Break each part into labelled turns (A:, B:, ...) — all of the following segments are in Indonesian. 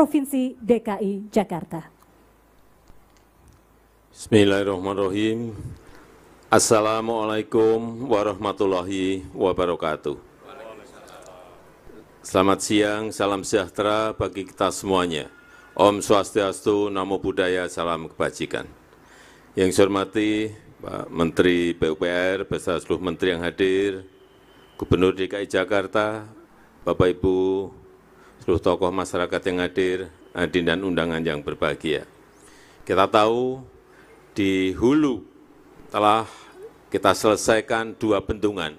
A: Provinsi DKI Jakarta.
B: Bismillahirrahmanirrahim. Assalamualaikum warahmatullahi wabarakatuh. Selamat siang, salam sejahtera bagi kita semuanya. Om Swastiastu, Namo Buddhaya, Salam Kebajikan. Yang saya hormati Pak Menteri PUPR, beserta seluruh menteri yang hadir, Gubernur DKI Jakarta, Bapak Ibu seluruh tokoh masyarakat yang hadir, hadir dan undangan yang berbahagia. Kita tahu di hulu telah kita selesaikan dua bendungan,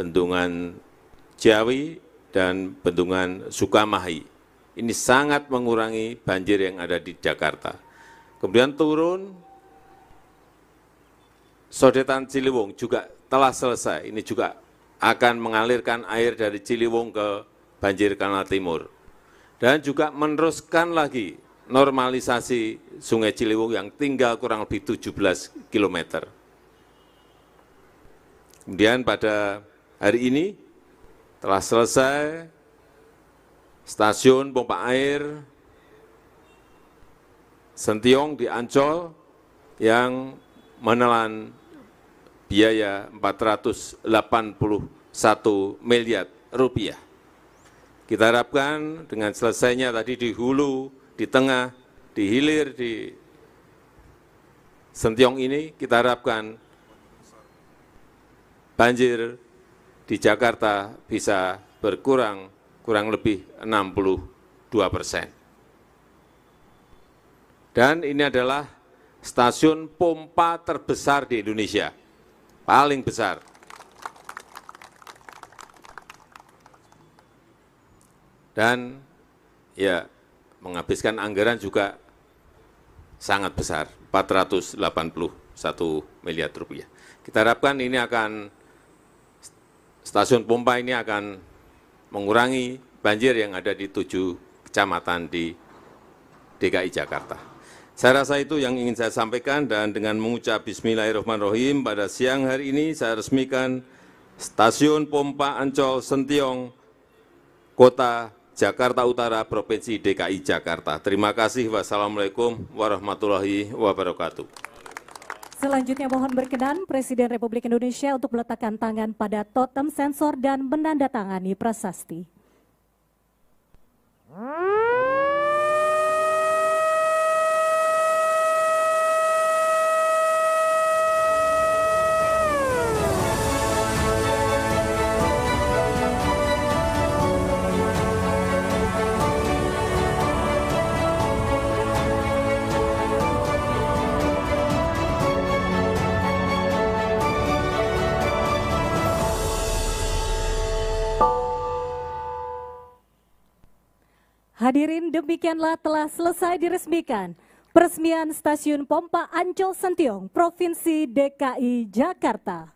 B: bendungan Jawi dan bendungan Sukamahi. Ini sangat mengurangi banjir yang ada di Jakarta. Kemudian turun sodetan Ciliwung juga telah selesai. Ini juga akan mengalirkan air dari Ciliwung ke banjir kanal timur. Dan juga meneruskan lagi normalisasi Sungai Ciliwung yang tinggal kurang lebih 17 km. Kemudian pada hari ini telah selesai stasiun pompa air Sentiong di Ancol yang menelan biaya 481 miliar rupiah kita harapkan dengan selesainya tadi di hulu, di tengah, di hilir, di Sentiong ini kita harapkan banjir di Jakarta bisa berkurang kurang lebih 62 persen. Dan ini adalah stasiun pompa terbesar di Indonesia, paling besar. dan ya menghabiskan anggaran juga sangat besar, 481 miliar rupiah. Kita harapkan ini akan, stasiun pompa ini akan mengurangi banjir yang ada di tujuh kecamatan di DKI Jakarta. Saya rasa itu yang ingin saya sampaikan dan dengan mengucap bismillahirrahmanirrahim pada siang hari ini saya resmikan Stasiun Pompa Ancol Sentiong, Kota Jakarta Utara, Provinsi DKI Jakarta. Terima kasih. Wassalamualaikum warahmatullahi wabarakatuh.
A: Selanjutnya mohon berkenan Presiden Republik Indonesia untuk meletakkan tangan pada totem sensor dan menandatangani prasasti. Hmm. Hadirin demikianlah telah selesai diresmikan peresmian stasiun pompa Ancol Sentiong, Provinsi DKI Jakarta.